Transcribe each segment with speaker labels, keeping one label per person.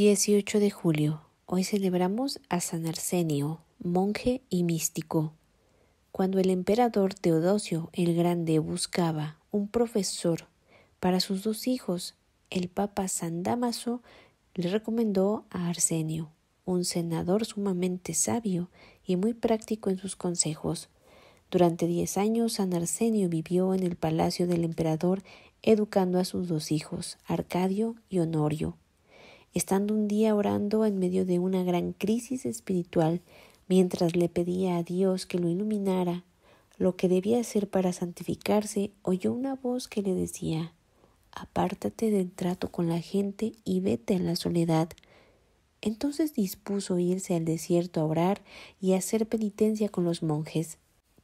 Speaker 1: 18 de julio. Hoy celebramos a San Arsenio, monje y místico. Cuando el emperador Teodosio el Grande buscaba un profesor para sus dos hijos, el Papa San Damaso le recomendó a Arsenio, un senador sumamente sabio y muy práctico en sus consejos. Durante diez años San Arsenio vivió en el palacio del emperador educando a sus dos hijos, Arcadio y Honorio estando un día orando en medio de una gran crisis espiritual, mientras le pedía a Dios que lo iluminara, lo que debía hacer para santificarse, oyó una voz que le decía Apártate del trato con la gente y vete a la soledad. Entonces dispuso irse al desierto a orar y hacer penitencia con los monjes.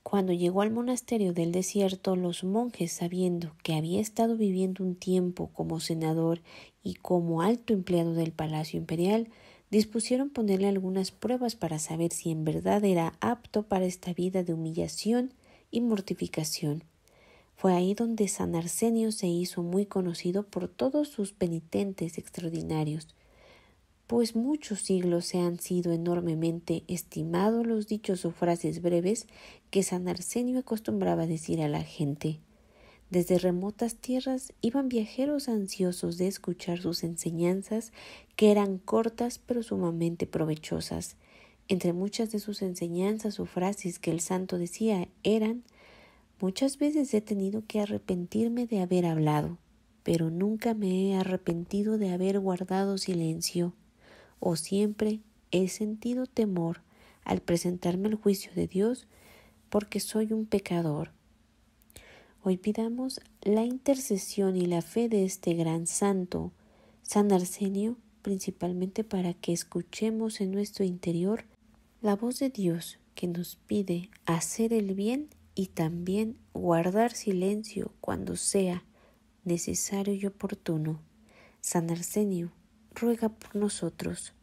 Speaker 1: Cuando llegó al monasterio del desierto, los monjes, sabiendo que había estado viviendo un tiempo como senador y como alto empleado del palacio imperial, dispusieron ponerle algunas pruebas para saber si en verdad era apto para esta vida de humillación y mortificación. Fue ahí donde San Arsenio se hizo muy conocido por todos sus penitentes extraordinarios, pues muchos siglos se han sido enormemente estimados los dichos o frases breves que San Arsenio acostumbraba decir a la gente. Desde remotas tierras iban viajeros ansiosos de escuchar sus enseñanzas, que eran cortas pero sumamente provechosas. Entre muchas de sus enseñanzas o frases que el santo decía eran Muchas veces he tenido que arrepentirme de haber hablado, pero nunca me he arrepentido de haber guardado silencio o siempre he sentido temor al presentarme al juicio de Dios porque soy un pecador. Hoy pidamos la intercesión y la fe de este gran santo, San Arsenio, principalmente para que escuchemos en nuestro interior la voz de Dios que nos pide hacer el bien y también guardar silencio cuando sea necesario y oportuno. San Arsenio, ruega por nosotros.